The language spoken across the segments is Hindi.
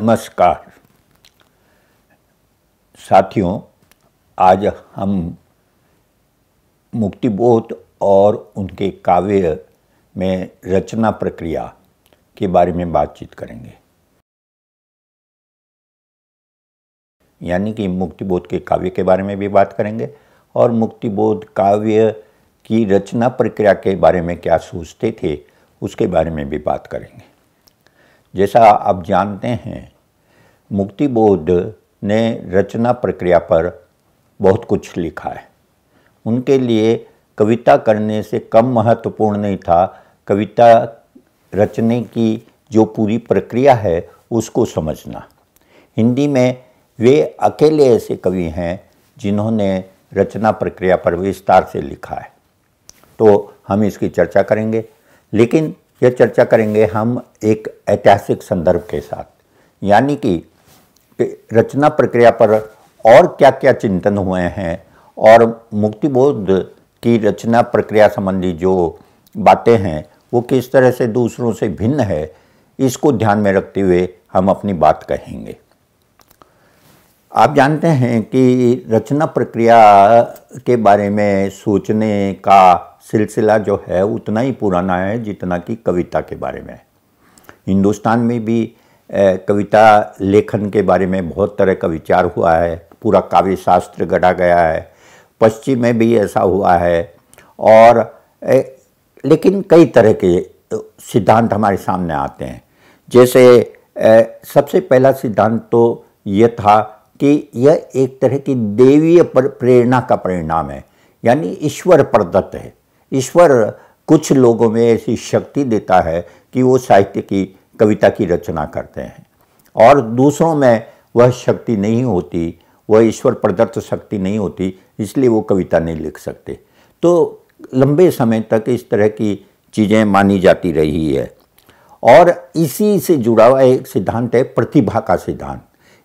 नमस्कार साथियों आज हम मुक्तिबोध और उनके काव्य में रचना प्रक्रिया के बारे में बातचीत करेंगे यानी कि मुक्तिबोध के काव्य के बारे में भी बात करेंगे और मुक्तिबोध काव्य की रचना प्रक्रिया के बारे में क्या सोचते थे उसके बारे में भी बात करेंगे जैसा आप जानते हैं मुक्तिबोध ने रचना प्रक्रिया पर बहुत कुछ लिखा है उनके लिए कविता करने से कम महत्वपूर्ण नहीं था कविता रचने की जो पूरी प्रक्रिया है उसको समझना हिंदी में वे अकेले ऐसे कवि हैं जिन्होंने रचना प्रक्रिया पर विस्तार से लिखा है तो हम इसकी चर्चा करेंगे लेकिन यह चर्चा करेंगे हम एक ऐतिहासिक संदर्भ के साथ यानी कि रचना प्रक्रिया पर और क्या क्या चिंतन हुए हैं और मुक्तिबोध की रचना प्रक्रिया संबंधी जो बातें हैं वो किस तरह से दूसरों से भिन्न है इसको ध्यान में रखते हुए हम अपनी बात कहेंगे आप जानते हैं कि रचना प्रक्रिया के बारे में सोचने का सिलसिला जो है उतना ही पुराना है जितना कि कविता के बारे में हिंदुस्तान में भी कविता लेखन के बारे में बहुत तरह का विचार हुआ है पूरा काव्य शास्त्र गढ़ा गया है पश्चिम में भी ऐसा हुआ है और लेकिन कई तरह के सिद्धांत हमारे सामने आते हैं जैसे सबसे पहला सिद्धांत तो यह था कि यह एक तरह की देवीय प्रेरणा का परिणाम है यानी ईश्वर प्रदत्त है ईश्वर कुछ लोगों में ऐसी शक्ति देता है कि वो साहित्य की कविता की रचना करते हैं और दूसरों में वह शक्ति नहीं होती वह ईश्वर प्रदत्त शक्ति नहीं होती इसलिए वो कविता नहीं लिख सकते तो लंबे समय तक इस तरह की चीज़ें मानी जाती रही है और इसी से जुड़ा हुआ एक सिद्धांत है प्रतिभा का सिद्धांत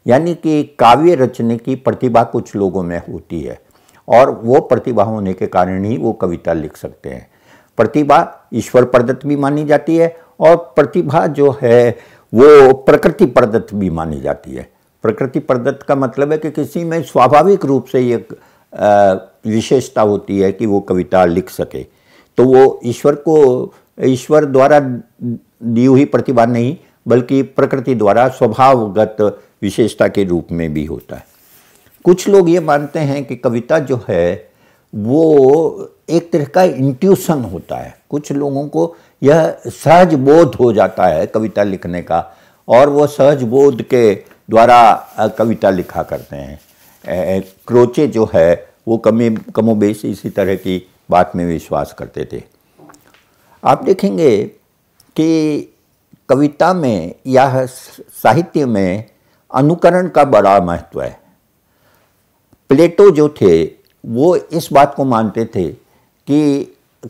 यानी कि काव्य रचने की प्रतिभा कुछ लोगों में होती है और वो प्रतिभा होने के कारण ही वो कविता लिख सकते हैं प्रतिभा ईश्वर प्रदत्त भी मानी जाती है और प्रतिभा जो है वो प्रकृति प्रदत्त भी मानी जाती है प्रकृति प्रदत्त का मतलब है कि किसी में स्वाभाविक रूप से ये विशेषता होती है कि वो कविता लिख सके तो वो ईश्वर को ईश्वर द्वारा दी हुई प्रतिभा नहीं बल्कि प्रकृति द्वारा स्वभावगत विशेषता के रूप में भी होता है कुछ लोग ये मानते हैं कि कविता जो है वो एक तरह का इंट्यूशन होता है कुछ लोगों को यह सहज बोध हो जाता है कविता लिखने का और वो सहज बोध के द्वारा कविता लिखा करते हैं क्रोचे जो है वो कमी कमोबेश इसी तरह की बात में विश्वास करते थे आप देखेंगे कि कविता में या साहित्य में अनुकरण का बड़ा महत्व है प्लेटो जो थे वो इस बात को मानते थे कि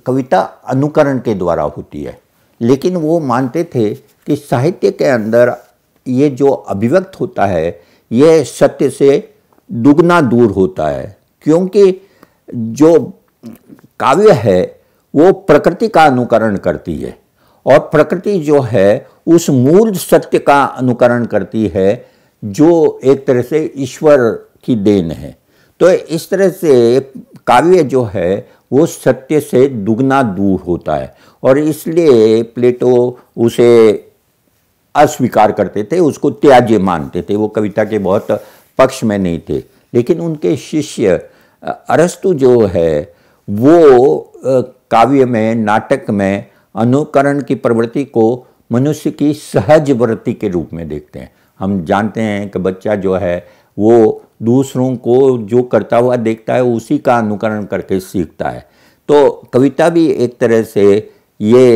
कविता अनुकरण के द्वारा होती है लेकिन वो मानते थे कि साहित्य के अंदर ये जो अभिव्यक्त होता है ये सत्य से दुगना दूर होता है क्योंकि जो काव्य है वो प्रकृति का अनुकरण करती है और प्रकृति जो है उस मूल सत्य का अनुकरण करती है जो एक तरह से ईश्वर की देन है तो इस तरह से काव्य जो है वो सत्य से दुगना दूर होता है और इसलिए प्लेटो उसे अस्वीकार करते थे उसको त्याज्य मानते थे वो कविता के बहुत पक्ष में नहीं थे लेकिन उनके शिष्य अरस्तु जो है वो काव्य में नाटक में अनुकरण की प्रवृत्ति को मनुष्य की सहज वृत्ति के रूप में देखते हैं हम जानते हैं कि बच्चा जो है वो दूसरों को जो करता हुआ देखता है उसी का अनुकरण करके सीखता है तो कविता भी एक तरह से ये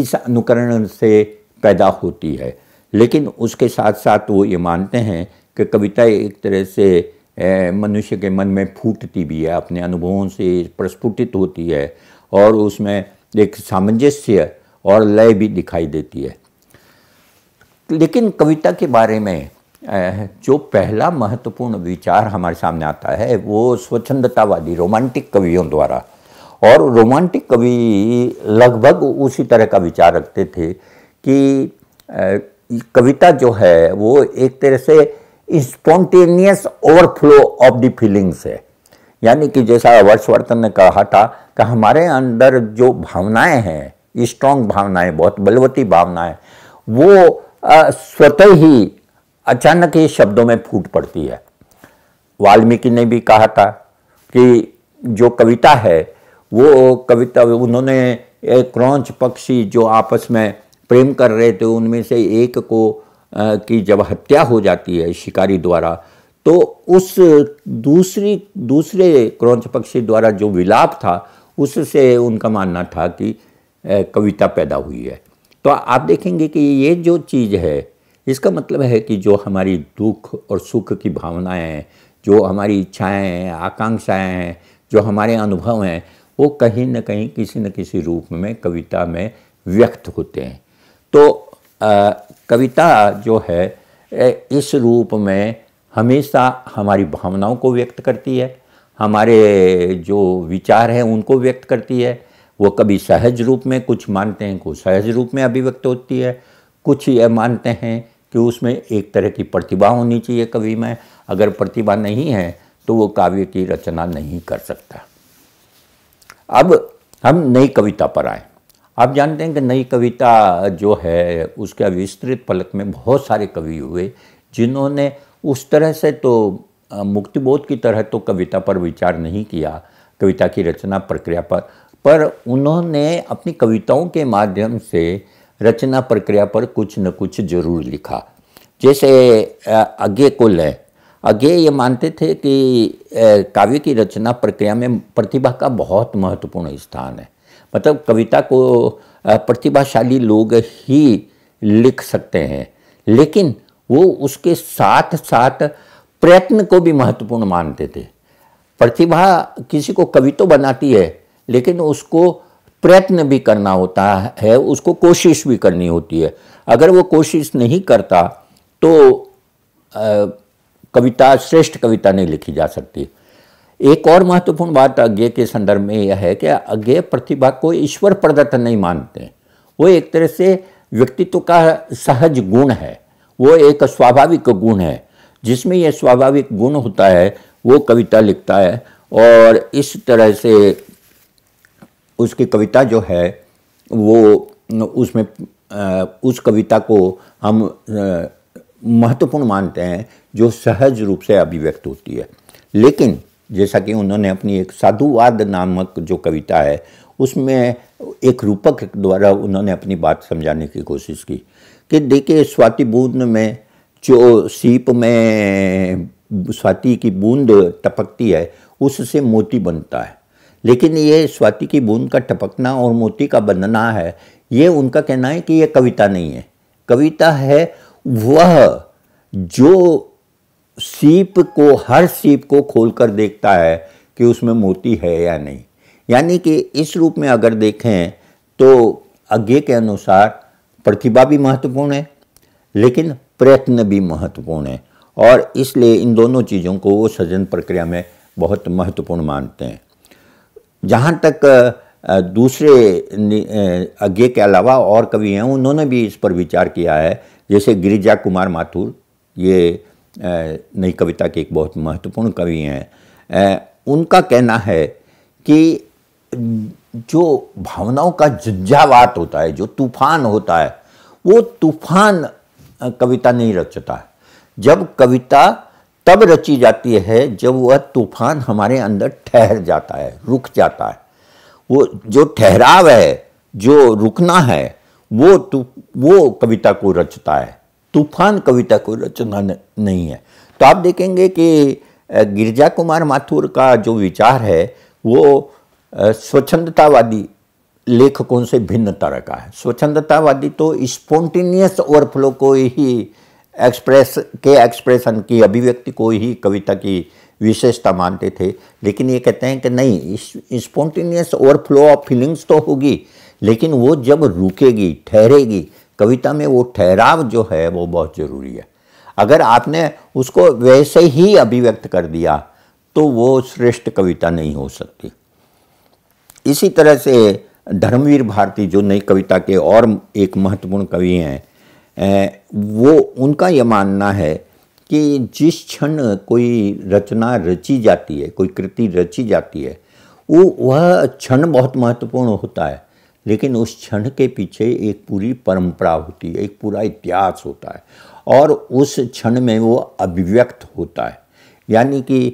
इस अनुकरण से पैदा होती है लेकिन उसके साथ साथ वो ये मानते हैं कि कविता एक तरह से मनुष्य के मन में फूटती भी है अपने अनुभवों से प्रस्फुटित होती है और उसमें एक सामंजस्य और लय भी दिखाई देती है लेकिन कविता के बारे में जो पहला महत्वपूर्ण विचार हमारे सामने आता है वो स्वच्छंदतावादी रोमांटिक कवियों द्वारा और रोमांटिक कवि लगभग उसी तरह का विचार रखते थे कि कविता जो है वो एक तरह से spontaneous overflow of the feelings है यानी कि जैसा वर्षवर्धन ने कहा था कि हमारे अंदर जो भावनाएं हैं स्ट्रांग भावनाएं बहुत बलवती भावनाएं वो स्वतः ही अचानक ये शब्दों में फूट पड़ती है वाल्मीकि ने भी कहा था कि जो कविता है वो कविता उन्होंने एक क्रौच पक्षी जो आपस में प्रेम कर रहे थे उनमें से एक को की जब हत्या हो जाती है शिकारी द्वारा तो उस दूसरी दूसरे क्रौच पक्षी द्वारा जो विलाप था उससे उनका मानना था कि कविता पैदा हुई है तो आप देखेंगे कि ये जो चीज़ है इसका मतलब है कि जो हमारी दुख और सुख की भावनाएं हैं जो हमारी इच्छाएं हैं आकांक्षाएं हैं जो हमारे अनुभव हैं वो कहीं ना कहीं किसी न किसी रूप में कविता में व्यक्त होते हैं तो आ, कविता जो है इस रूप में हमेशा हमारी भावनाओं को व्यक्त करती है हमारे जो विचार हैं उनको व्यक्त करती है वो कभी सहज रूप में कुछ मानते हैं कुछ सहज रूप में अभिव्यक्त होती है कुछ ये मानते हैं कि उसमें एक तरह की प्रतिभा होनी चाहिए कवि में अगर प्रतिभा नहीं है तो वो काव्य की रचना नहीं कर सकता अब हम नई कविता पर आए आप जानते हैं कि नई कविता जो है उसके विस्तृत फलक में बहुत सारे कवि हुए जिन्होंने उस तरह से तो मुक्तिबोध की तरह तो कविता पर विचार नहीं किया कविता की रचना प्रक्रिया पर पर उन्होंने अपनी कविताओं के माध्यम से रचना प्रक्रिया पर कुछ न कुछ जरूर लिखा जैसे अज्ञे कुल है अज्ञे ये मानते थे कि काव्य की रचना प्रक्रिया में प्रतिभा का बहुत महत्वपूर्ण स्थान है मतलब कविता को प्रतिभाशाली लोग ही लिख सकते हैं लेकिन वो उसके साथ साथ प्रयत्न को भी महत्वपूर्ण मानते थे प्रतिभा किसी को कवि तो बनाती है लेकिन उसको प्रयत्न भी करना होता है उसको कोशिश भी करनी होती है अगर वो कोशिश नहीं करता तो आ, कविता श्रेष्ठ कविता नहीं लिखी जा सकती एक और महत्वपूर्ण बात अज्ञे के संदर्भ में यह है कि अज्ञे प्रतिभा को ईश्वर प्रदत्त नहीं मानते वो एक तरह से व्यक्तित्व का सहज गुण है वो एक स्वाभाविक गुण है जिसमें यह स्वाभाविक गुण होता है वो कविता लिखता है और इस तरह से उसकी कविता जो है वो उसमें उस कविता को हम महत्वपूर्ण मानते हैं जो सहज रूप से अभिव्यक्त होती है लेकिन जैसा कि उन्होंने अपनी एक साधुवाद नामक जो कविता है उसमें एक रूपक द्वारा उन्होंने अपनी बात समझाने की कोशिश की कि देखिए स्वाति बूंद में जो सीप में स्वाति की बूंद टपकती है उससे मोती बनता है लेकिन ये स्वाति की बूंद का टपकना और मोती का बंधना है ये उनका कहना है कि ये कविता नहीं है कविता है वह जो सीप को हर सीप को खोल कर देखता है कि उसमें मोती है या नहीं यानी कि इस रूप में अगर देखें तो अज्ञे के अनुसार प्रतिभा भी महत्वपूर्ण है लेकिन प्रयत्न भी महत्वपूर्ण है और इसलिए इन दोनों चीज़ों को वो सृजन प्रक्रिया में बहुत महत्वपूर्ण मानते हैं जहाँ तक दूसरे अज्ञे के अलावा और कवि हैं उन्होंने भी इस पर विचार किया है जैसे गिरिजा कुमार माथुर ये नई कविता के एक बहुत महत्वपूर्ण कवि हैं उनका कहना है कि जो भावनाओं का झंझावात होता है जो तूफान होता है वो तूफान कविता नहीं रचता है जब कविता तब रची जाती है जब वह तूफान हमारे अंदर ठहर जाता है रुक जाता है वो जो ठहराव है जो रुकना है वो तू वो कविता को रचता है तूफान कविता को रचना नहीं है तो आप देखेंगे कि गिरजा कुमार माथुर का जो विचार है वो स्वच्छंदतावादी लेखकों से भिन्न तरह का है स्वच्छंदतावादी तो स्पोंटेनियस ओवरफ्लो को ही एक्सप्रेस के एक्सप्रेशन की अभिव्यक्ति को ही कविता की विशेषता मानते थे लेकिन ये कहते हैं कि नहीं इस स्पॉन्टेनियस ओवरफ्लो ऑफ फीलिंग्स तो होगी लेकिन वो जब रुकेगी ठहरेगी कविता में वो ठहराव जो है वो बहुत ज़रूरी है अगर आपने उसको वैसे ही अभिव्यक्त कर दिया तो वो श्रेष्ठ कविता नहीं हो सकती इसी तरह से धर्मवीर भारती जो नई कविता के और एक महत्वपूर्ण कवि हैं वो उनका ये मानना है कि जिस क्षण कोई रचना रची जाती है कोई कृति रची जाती है वो वह क्षण बहुत महत्वपूर्ण होता है लेकिन उस क्षण के पीछे एक पूरी परंपरा होती है एक पूरा इतिहास होता है और उस क्षण में वो अभिव्यक्त होता है यानी कि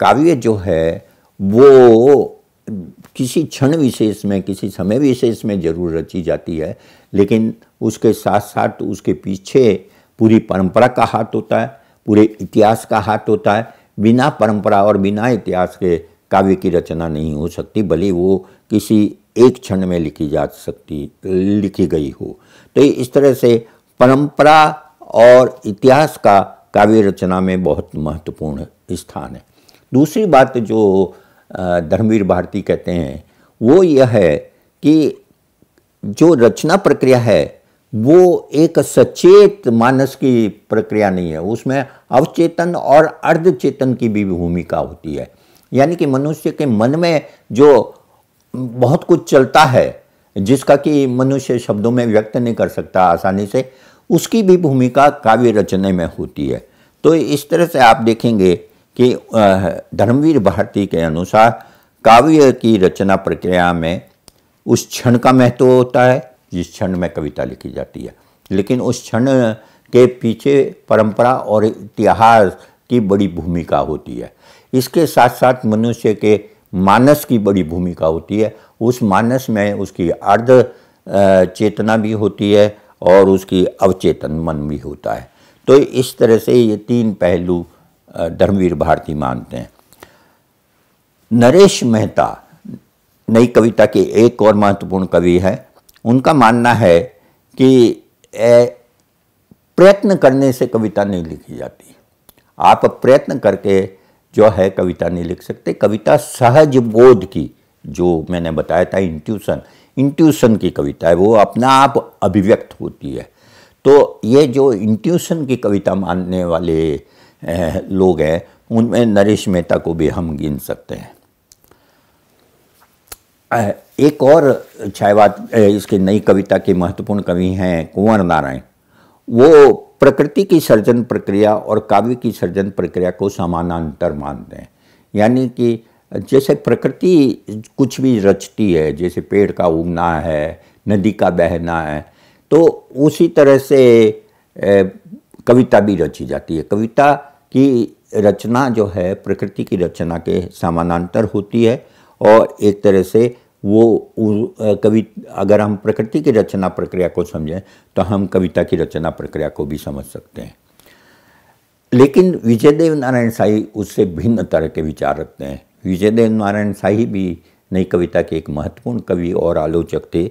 काव्य जो है वो किसी क्षण विशेष में किसी समय विशेष में जरूर रची जाती है लेकिन उसके साथ साथ उसके पीछे पूरी परंपरा का हाथ होता है पूरे इतिहास का हाथ होता है बिना परंपरा और बिना इतिहास के काव्य की रचना नहीं हो सकती भले वो किसी एक क्षण में लिखी जा सकती लिखी गई हो तो इस तरह से परंपरा और इतिहास का काव्य रचना में बहुत महत्वपूर्ण स्थान है दूसरी बात जो धर्मवीर भारती कहते हैं वो यह है कि जो रचना प्रक्रिया है वो एक सचेत मानस की प्रक्रिया नहीं है उसमें अवचेतन और अर्धचेतन की भी भूमिका होती है यानी कि मनुष्य के मन में जो बहुत कुछ चलता है जिसका कि मनुष्य शब्दों में व्यक्त नहीं कर सकता आसानी से उसकी भी भूमिका काव्य रचने में होती है तो इस तरह से आप देखेंगे कि धर्मवीर भारती के अनुसार काव्य की रचना प्रक्रिया में उस क्षण का महत्व होता है जिस क्षण में कविता लिखी जाती है लेकिन उस क्षण के पीछे परंपरा और इतिहास की बड़ी भूमिका होती है इसके साथ साथ मनुष्य के मानस की बड़ी भूमिका होती है उस मानस में उसकी अर्ध चेतना भी होती है और उसकी अवचेतन मन भी होता है तो इस तरह से ये तीन पहलू धर्मवीर भारती मानते हैं नरेश मेहता नई कविता के एक और महत्वपूर्ण कवि हैं उनका मानना है कि प्रयत्न करने से कविता नहीं लिखी जाती आप प्रयत्न करके जो है कविता नहीं लिख सकते कविता सहज बोध की जो मैंने बताया था इंट्यूशन इंट्यूशन की कविता है वो अपना आप अभिव्यक्त होती है तो ये जो इंट्यूशन की कविता मानने वाले लोग हैं उनमें नरेश मेहता को भी हम गिन सकते हैं एक और छायावाद इसके नई कविता के महत्वपूर्ण कवि हैं कुंवर नारायण वो प्रकृति की सर्जन प्रक्रिया और काव्य की सर्जन प्रक्रिया को समानांतर मानते हैं यानी कि जैसे प्रकृति कुछ भी रचती है जैसे पेड़ का उगना है नदी का बहना है तो उसी तरह से कविता भी रची जाती है कविता की रचना जो है प्रकृति की रचना के समानांतर होती है और एक तरह से वो कवि अगर हम प्रकृति की रचना प्रक्रिया को समझें तो हम कविता की रचना प्रक्रिया को भी समझ सकते हैं लेकिन विजयदेव नारायण शाही उससे भिन्न तरह के विचार रखते हैं विजयदेव नारायण शाही भी नई कविता के एक महत्वपूर्ण कवि और आलोचक थे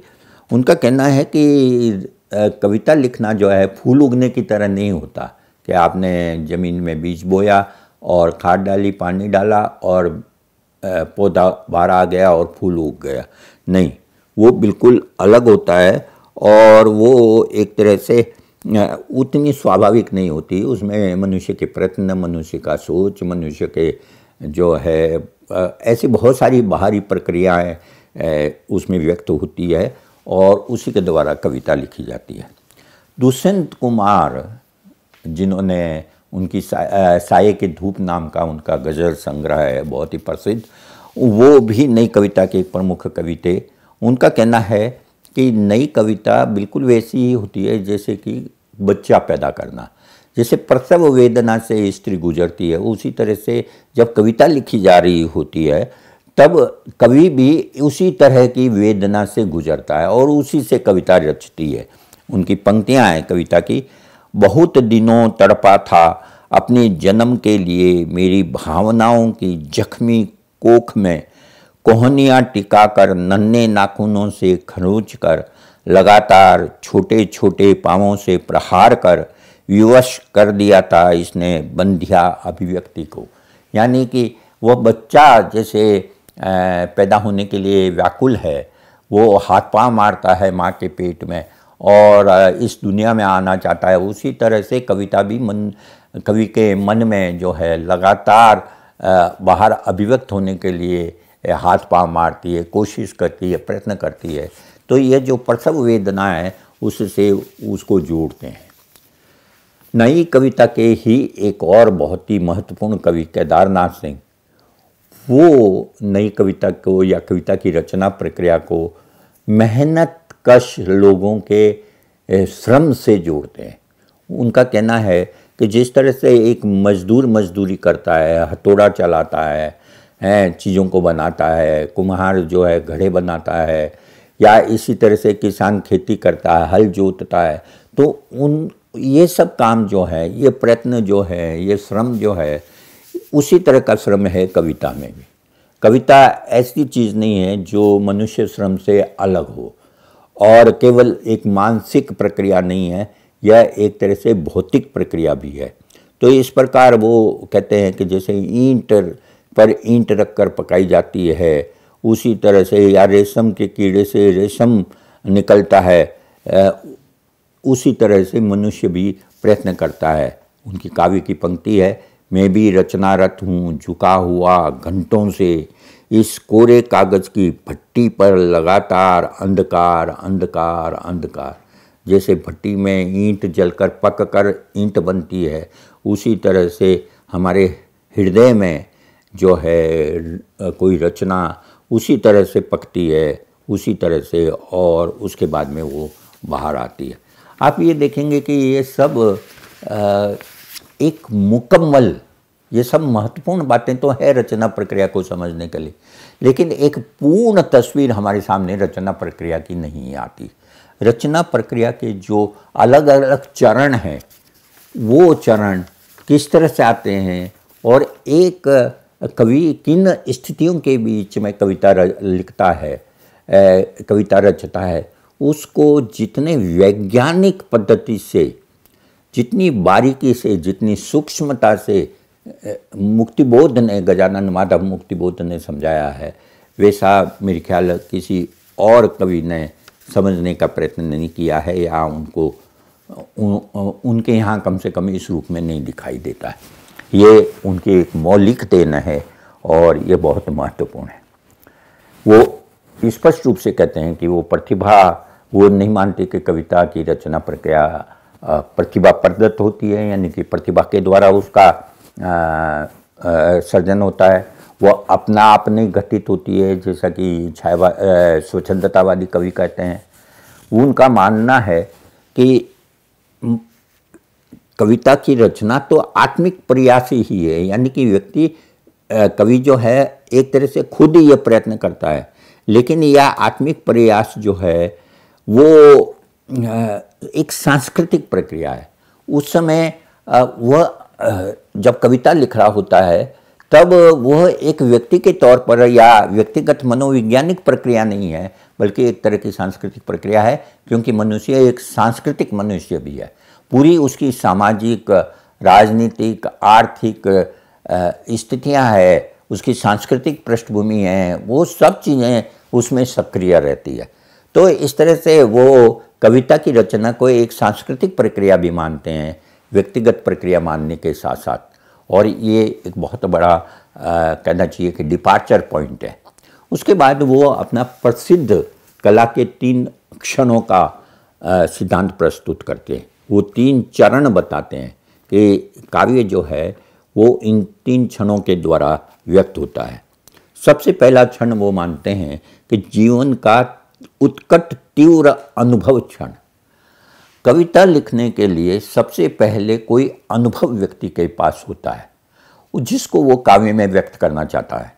उनका कहना है कि कविता लिखना जो है फूल उगने की तरह नहीं होता कि आपने ज़मीन में बीज बोया और खाद डाली पानी डाला और पौधा बाहर आ गया और फूल उग गया नहीं वो बिल्कुल अलग होता है और वो एक तरह से उतनी स्वाभाविक नहीं होती उसमें मनुष्य के प्रयत्न मनुष्य का सोच मनुष्य के जो है ऐसी बहुत सारी बाहरी प्रक्रियाएं उसमें व्यक्त होती है और उसी के द्वारा कविता लिखी जाती है दुष्यंत कुमार जिन्होंने उनकी साय, के धूप नाम का उनका गज़ल संग्रह है बहुत ही प्रसिद्ध वो भी नई कविता के एक प्रमुख कवि थे उनका कहना है कि नई कविता बिल्कुल वैसी ही होती है जैसे कि बच्चा पैदा करना जैसे प्रसव वेदना से स्त्री गुजरती है उसी तरह से जब कविता लिखी जा रही होती है तब कवि भी उसी तरह की वेदना से गुजरता है और उसी से कविता रचती है उनकी पंक्तियाँ हैं कविता की बहुत दिनों तड़पा था अपने जन्म के लिए मेरी भावनाओं की जख्मी कोख में कोहनियाँ टिकाकर नन्हे नाखूनों से खरोच कर लगातार छोटे छोटे पाँवों से प्रहार कर विवश कर दिया था इसने बंधिया अभिव्यक्ति को यानी कि वह बच्चा जैसे पैदा होने के लिए व्याकुल है वो हाथ पाँव मारता है माँ के पेट में और इस दुनिया में आना चाहता है उसी तरह से कविता भी मन कवि के मन में जो है लगातार बाहर अभिव्यक्त होने के लिए हाथ पांव मारती है कोशिश करती है प्रयत्न करती है तो ये जो प्रसव वेदना है उससे उसको जोड़ते हैं नई कविता के ही एक और बहुत ही महत्वपूर्ण कवि केदारनाथ सिंह वो नई कविता को या कविता की रचना प्रक्रिया को मेहनत कश लोगों के श्रम से जोड़ते हैं उनका कहना है कि जिस तरह से एक मजदूर मजदूरी करता है हथौड़ा चलाता है हैं चीज़ों को बनाता है कुम्हार जो है घड़े बनाता है या इसी तरह से किसान खेती करता है हल जोतता है तो उन ये सब काम जो है ये प्रयत्न जो है ये श्रम जो है उसी तरह का श्रम है कविता में भी कविता ऐसी चीज़ नहीं है जो मनुष्य श्रम से अलग हो और केवल एक मानसिक प्रक्रिया नहीं है यह एक तरह से भौतिक प्रक्रिया भी है तो इस प्रकार वो कहते हैं कि जैसे ईंट पर ईंट रखकर पकाई जाती है उसी तरह से या रेशम के कीड़े से रेशम निकलता है उसी तरह से मनुष्य भी प्रयत्न करता है उनकी काव्य की पंक्ति है मैं भी रचनारत हूँ झुका हुआ घंटों से इस कोरे कागज़ की भट्टी पर लगातार अंधकार अंधकार अंधकार जैसे भट्टी में ईंट जलकर पक कर ईंट बनती है उसी तरह से हमारे हृदय में जो है कोई रचना उसी तरह से पकती है उसी तरह से और उसके बाद में वो बाहर आती है आप ये देखेंगे कि ये सब एक मुकम्मल ये सब महत्वपूर्ण बातें तो है रचना प्रक्रिया को समझने के लिए लेकिन एक पूर्ण तस्वीर हमारे सामने रचना प्रक्रिया की नहीं आती रचना प्रक्रिया के जो अलग अलग चरण हैं वो चरण किस तरह से आते हैं और एक कवि किन स्थितियों के बीच में कविता लिखता है ए, कविता रचता है उसको जितने वैज्ञानिक पद्धति से जितनी बारीकी से जितनी सूक्ष्मता से मुक्तिबोध ने गजानन माधव मुक्तिबोध ने समझाया है वैसा मेरे ख्याल किसी और कवि ने समझने का प्रयत्न नहीं किया है या उनको उन, उनके यहाँ कम से कम इस रूप में नहीं दिखाई देता है ये उनकी एक मौलिक देन है और ये बहुत महत्वपूर्ण है वो स्पष्ट रूप से कहते हैं कि वो प्रतिभा वो नहीं मानते कि कविता की रचना प्रक्रिया प्रतिभा प्रदत्त होती है यानी कि प्रतिभा के द्वारा उसका सर्जन होता है वह अपना आप नहीं घटित होती है जैसा कि छायावा स्वच्छंदतावादी कवि कहते हैं उनका मानना है कि कविता की रचना तो आत्मिक प्रयास ही है यानी कि व्यक्ति कवि जो है एक तरह से खुद ही यह प्रयत्न करता है लेकिन यह आत्मिक प्रयास जो है वो एक सांस्कृतिक प्रक्रिया है उस समय वह जब कविता लिख रहा होता है तब वह एक व्यक्ति के तौर पर या व्यक्तिगत मनोवैज्ञानिक प्रक्रिया नहीं है बल्कि एक तरह की सांस्कृतिक प्रक्रिया है क्योंकि मनुष्य एक सांस्कृतिक मनुष्य भी है पूरी उसकी सामाजिक राजनीतिक आर्थिक स्थितियां है उसकी सांस्कृतिक पृष्ठभूमि है वो सब चीज़ें उसमें सक्रिय रहती है तो इस तरह से वो कविता की रचना को एक सांस्कृतिक प्रक्रिया भी मानते हैं व्यक्तिगत प्रक्रिया मानने के साथ साथ और ये एक बहुत बड़ा आ, कहना चाहिए कि डिपार्चर पॉइंट है उसके बाद वो अपना प्रसिद्ध कला के तीन क्षणों का सिद्धांत प्रस्तुत करते हैं वो तीन चरण बताते हैं कि काव्य जो है वो इन तीन क्षणों के द्वारा व्यक्त होता है सबसे पहला क्षण वो मानते हैं कि जीवन का उत्कट तीव्र अनुभव क्षण कविता लिखने के लिए सबसे पहले कोई अनुभव व्यक्ति के पास होता है जिसको वो काव्य में व्यक्त करना चाहता है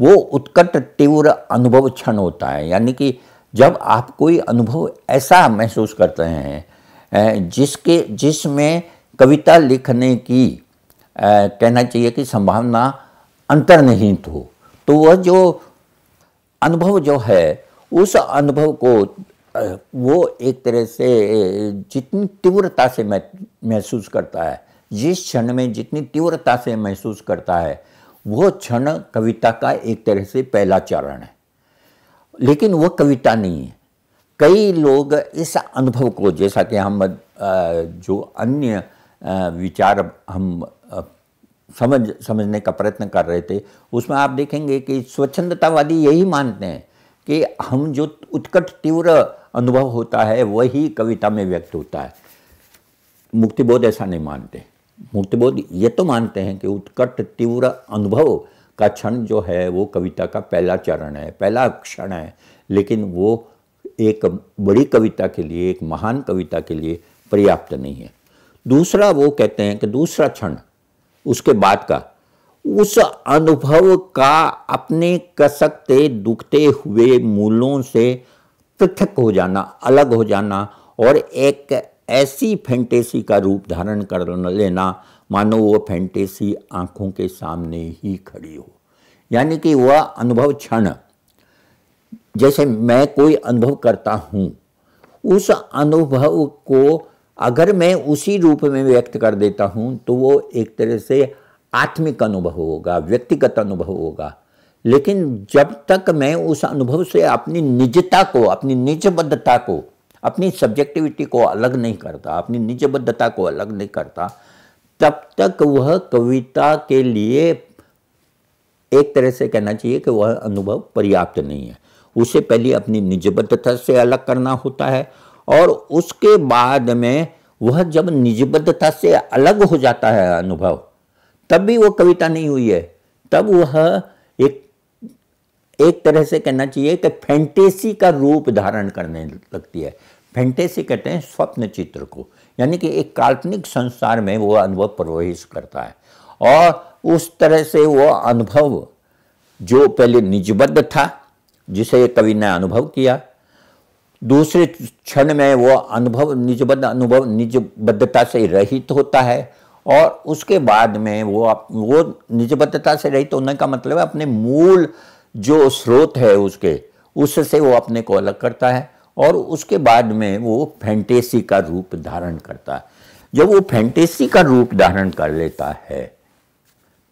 वो उत्कट तीव्र अनुभव क्षण होता है यानी कि जब आप कोई अनुभव ऐसा महसूस करते हैं जिसके जिसमें कविता लिखने की कहना चाहिए कि संभावना अंतर्निहित हो तो वह जो अनुभव जो है उस अनुभव को वो एक तरह से जितनी तीव्रता से महसूस करता है जिस क्षण में जितनी तीव्रता से महसूस करता है वो क्षण कविता का एक तरह से पहला चरण है लेकिन वो कविता नहीं है कई लोग इस अनुभव को जैसा कि हम जो अन्य विचार हम समझ समझने का प्रयत्न कर रहे थे उसमें आप देखेंगे कि स्वच्छंदतावादी यही मानते हैं कि हम जो उत्कट तीव्र अनुभव होता है वही कविता में व्यक्त होता है मुक्तिबोध ऐसा नहीं मानते मुक्तिबोध ये तो मानते हैं कि उत्कट तीव्र अनुभव का क्षण जो है वो कविता का पहला चरण है पहला क्षण है लेकिन वो एक बड़ी कविता के लिए एक महान कविता के लिए पर्याप्त नहीं है दूसरा वो कहते हैं कि दूसरा क्षण उसके बाद का उस अनुभव का अपने कसकते दुखते हुए मूलों से पृथक हो जाना अलग हो जाना और एक ऐसी फैंटेसी का रूप धारण कर लेना मानो वो फैंटेसी आंखों के सामने ही खड़ी हो यानी कि वह अनुभव क्षण जैसे मैं कोई अनुभव करता हूँ उस अनुभव को अगर मैं उसी रूप में व्यक्त कर देता हूँ तो वो एक तरह से आत्मिक अनुभव होगा व्यक्तिगत अनुभव होगा लेकिन जब तक मैं उस अनुभव से अपनी निजता को अपनी निजबद्धता को अपनी सब्जेक्टिविटी को अलग नहीं करता अपनी निजबद्धता को अलग नहीं करता तब तक वह कविता के लिए एक तरह से कहना चाहिए कि वह अनुभव पर्याप्त नहीं है उसे पहले अपनी निजबद्धता से अलग करना होता है और उसके बाद में वह जब निजबद्धता से अलग हो जाता है अनुभव तब भी वह कविता नहीं हुई है तब वह एक तरह से कहना चाहिए कि फैंटेसी का रूप धारण करने लगती है फैंटेसी कहते हैं स्वप्न चित्र को यानी कि एक काल्पनिक संसार में वो अनुभव प्रवेश करता है और उस तरह से वो अनुभव जो पहले निजबद्ध था जिसे कवि ने अनुभव किया दूसरे क्षण में वो अनुभव निजबद्ध अनुभव निजबद्धता से रहित होता है और उसके बाद में वो आप वो निजबद्धता से रहित होने का मतलब है अपने मूल जो स्रोत है उसके उससे वो अपने को अलग करता है और उसके बाद में वो फैंटेसी का रूप धारण करता है जब वो फैंटेसी का रूप धारण कर लेता है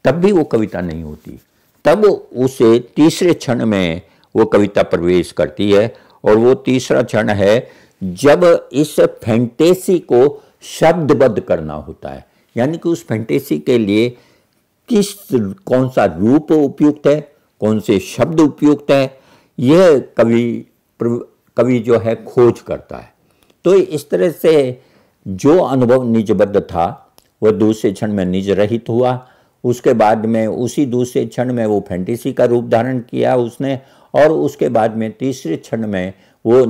तब भी वो कविता नहीं होती तब उसे तीसरे क्षण में वो कविता प्रवेश करती है और वो तीसरा क्षण है जब इस फैंटेसी को शब्दबद्ध करना होता है यानी कि उस फैंटेसी के लिए किस कौन सा रूप उपयुक्त है कौन से शब्द उपयुक्त है यह कवि कवि जो है खोज करता है तो इस तरह से जो अनुभव निजबद्ध था वह दूसरे क्षण में निज रहित हुआ उसके बाद में उसी दूसरे क्षण में वो फैंटेसी का रूप धारण किया उसने और उसके बाद में तीसरे क्षण में वो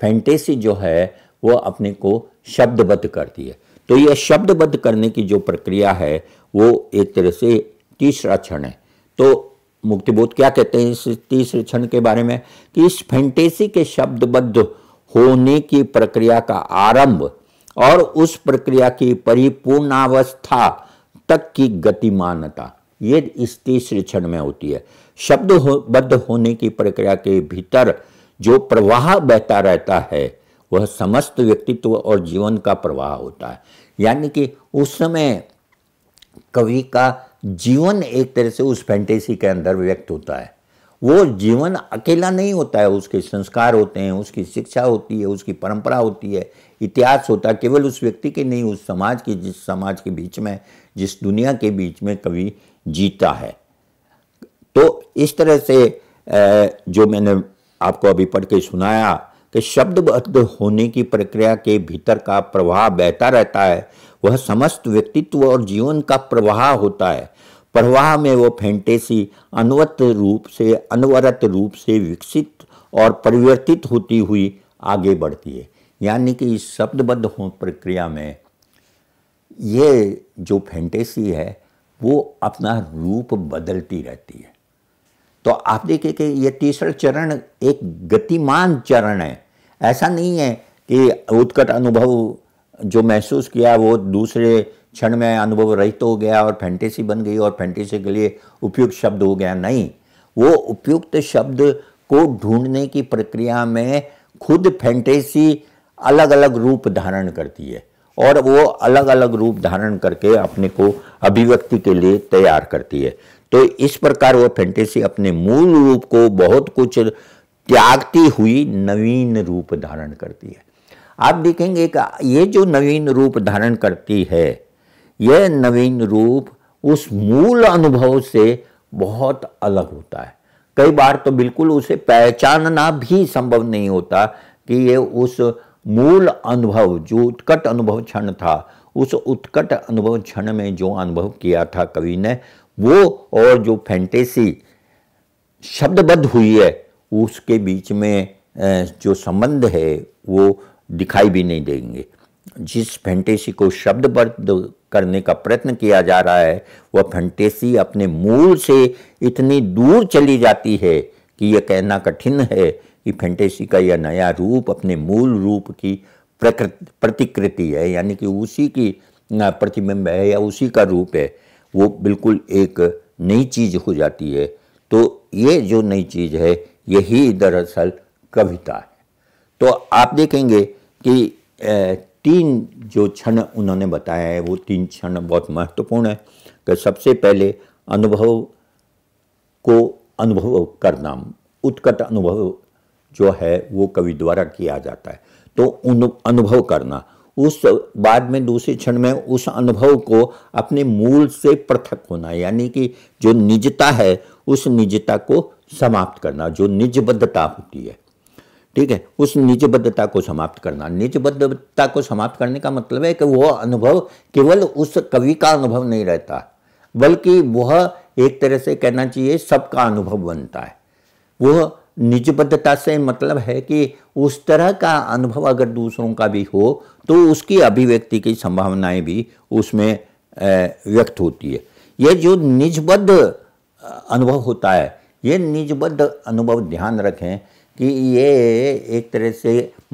फैंटेसी जो है वो अपने को शब्दबद्ध कर दिए तो यह शब्दबद्ध करने की जो प्रक्रिया है वो एक तरह से तीसरा क्षण है तो मुक्तिबोध क्या कहते हैं इस तीसरे क्षण के बारे में कि इस फैंटेसी के शब्दबद्ध होने की प्रक्रिया का आरंभ और उस प्रक्रिया की परिपूर्णावस्था तक की गतिमानता ये इस तीसरे क्षण में होती है शब्द हो, बद्ध होने की प्रक्रिया के भीतर जो प्रवाह बहता रहता है वह समस्त व्यक्तित्व और जीवन का प्रवाह होता है यानी कि उस समय कवि का जीवन एक तरह से उस फैंटेसी के अंदर व्यक्त होता है वो जीवन अकेला नहीं होता है उसके संस्कार होते हैं उसकी शिक्षा होती है उसकी परंपरा होती है इतिहास होता है केवल उस व्यक्ति के नहीं उस समाज के जिस समाज के बीच में जिस दुनिया के बीच में कवि जीता है तो इस तरह से जो मैंने आपको अभी पढ़ के सुनाया कि शब्दबद्ध होने की प्रक्रिया के भीतर का प्रवाह बहता रहता है वह समस्त व्यक्तित्व और जीवन का प्रवाह होता है प्रवाह में वह फैंटेसी अनवत रूप से अनवरत रूप से विकसित और परिवर्तित होती हुई आगे बढ़ती है यानी कि इस शब्दबद्ध हो प्रक्रिया में ये जो फैंटेसी है वो अपना रूप बदलती रहती है तो आप देखिए कि ये तीसरा चरण एक गतिमान चरण है ऐसा नहीं है कि उत्कट अनुभव जो महसूस किया वो दूसरे क्षण में अनुभव रहित हो गया और फैंटेसी बन गई और फैंटेसी के लिए उपयुक्त शब्द हो गया नहीं वो उपयुक्त शब्द को ढूंढने की प्रक्रिया में खुद फैंटेसी अलग अलग रूप धारण करती है और वो अलग अलग रूप धारण करके अपने को अभिव्यक्ति के लिए तैयार करती है तो इस प्रकार वो फैंटेसी अपने मूल रूप को बहुत कुछ त्यागती हुई नवीन रूप धारण करती है आप देखेंगे कि ये जो नवीन रूप धारण करती है यह नवीन रूप उस मूल अनुभव से बहुत अलग होता है कई बार तो बिल्कुल उसे पहचानना भी संभव नहीं होता कि ये उस मूल अनुभव जो उत्कट अनुभव क्षण था उस उत्कट अनुभव क्षण में जो अनुभव किया था कवि ने वो और जो फैंटेसी शब्दबद्ध हुई है उसके बीच में जो संबंध है वो दिखाई भी नहीं देंगे जिस फैंटेसी को शब्दबद्ध करने का प्रयत्न किया जा रहा है वह फैंटेसी अपने मूल से इतनी दूर चली जाती है कि यह कहना कठिन है कि फैंटेसी का यह नया रूप अपने मूल रूप की प्रकृति प्रतिकृति है यानी कि उसी की प्रतिबिंब है या उसी का रूप है वो बिल्कुल एक नई चीज़ हो जाती है तो ये जो नई चीज़ है यही दरअसल कविता है तो आप देखेंगे कि तीन जो क्षण उन्होंने बताया है वो तीन क्षण बहुत महत्वपूर्ण है कि सबसे पहले अनुभव को अनुभव करना उत्कट अनुभव जो है वो कवि द्वारा किया जाता है तो उन अनुभव करना उस बाद में दूसरे क्षण में उस अनुभव को अपने मूल से पृथक होना यानी कि जो निजता है उस निजता को समाप्त करना जो निजबद्धता होती है ठीक है उस निजबद्धता को समाप्त करना निजबद्धता को समाप्त करने का मतलब है कि वह अनुभव केवल उस कवि का अनुभव नहीं रहता बल्कि वह एक तरह से कहना चाहिए सबका अनुभव बनता है वह निजबद्धता से मतलब है कि उस तरह का अनुभव अगर दूसरों का भी हो तो उसकी अभिव्यक्ति की संभावनाएं भी उसमें व्यक्त होती है यह जो निजबद्ध अनुभव होता है यह निजबद्ध अनुभव ध्यान रखें कि ये एक तरह से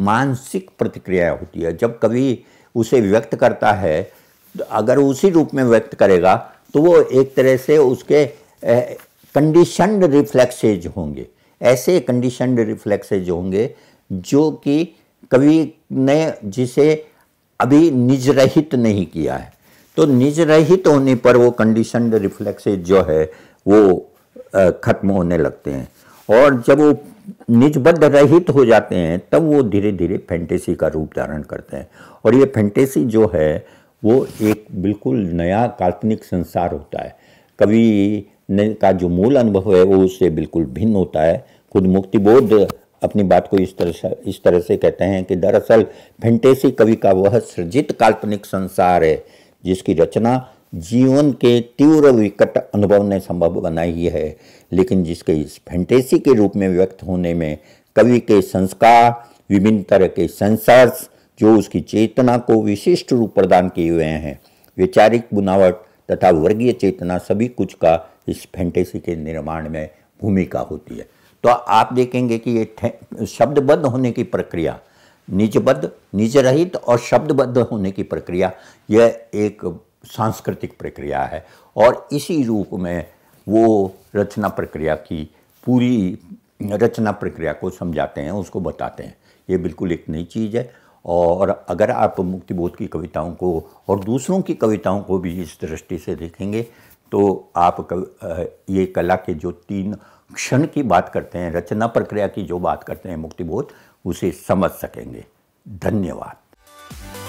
मानसिक प्रतिक्रिया होती है जब कवि उसे व्यक्त करता है तो अगर उसी रूप में व्यक्त करेगा तो वो एक तरह से उसके कंडीशनड रिफ्लेक्सेज होंगे ऐसे कंडीशनड रिफ्लेक्सेज होंगे जो कि कवि ने जिसे अभी निजरहित नहीं किया है तो निजरहित होने पर वो कंडीशनड रिफ्लेक्सेज जो है वो ख़त्म होने लगते हैं और जब वो निजबद्ध रहित हो जाते हैं तब वो धीरे धीरे फैंटेसी का रूप धारण करते हैं और ये फैंटेसी जो है वो एक बिल्कुल नया काल्पनिक संसार होता है कवि ने का जो मूल अनुभव है वो उससे बिल्कुल भिन्न होता है खुद मुक्तिबोध अपनी बात को इस तरह से इस तरह से कहते हैं कि दरअसल फैंटेसी कवि का वह सृजित काल्पनिक संसार है जिसकी रचना जीवन के तीव्र विकट अनुभव ने संभव बनाई है लेकिन जिसके इस फैंटेसी के रूप में व्यक्त होने में कवि के संस्कार विभिन्न तरह के संसर्स जो उसकी चेतना को विशिष्ट रूप प्रदान किए हुए हैं वैचारिक बुनावट तथा वर्गीय चेतना सभी कुछ का इस फैंटेसी के निर्माण में भूमिका होती है तो आप देखेंगे कि ये शब्दबद्ध होने की प्रक्रिया निजबद्ध निज रहित और शब्दबद्ध होने की प्रक्रिया यह एक सांस्कृतिक प्रक्रिया है और इसी रूप में वो रचना प्रक्रिया की पूरी रचना प्रक्रिया को समझाते हैं उसको बताते हैं ये बिल्कुल एक नई चीज़ है और अगर आप मुक्तिबोध की कविताओं को और दूसरों की कविताओं को भी इस दृष्टि से देखेंगे तो आप ये कला के जो तीन क्षण की बात करते हैं रचना प्रक्रिया की जो बात करते हैं मुक्तिबोध उसे समझ सकेंगे धन्यवाद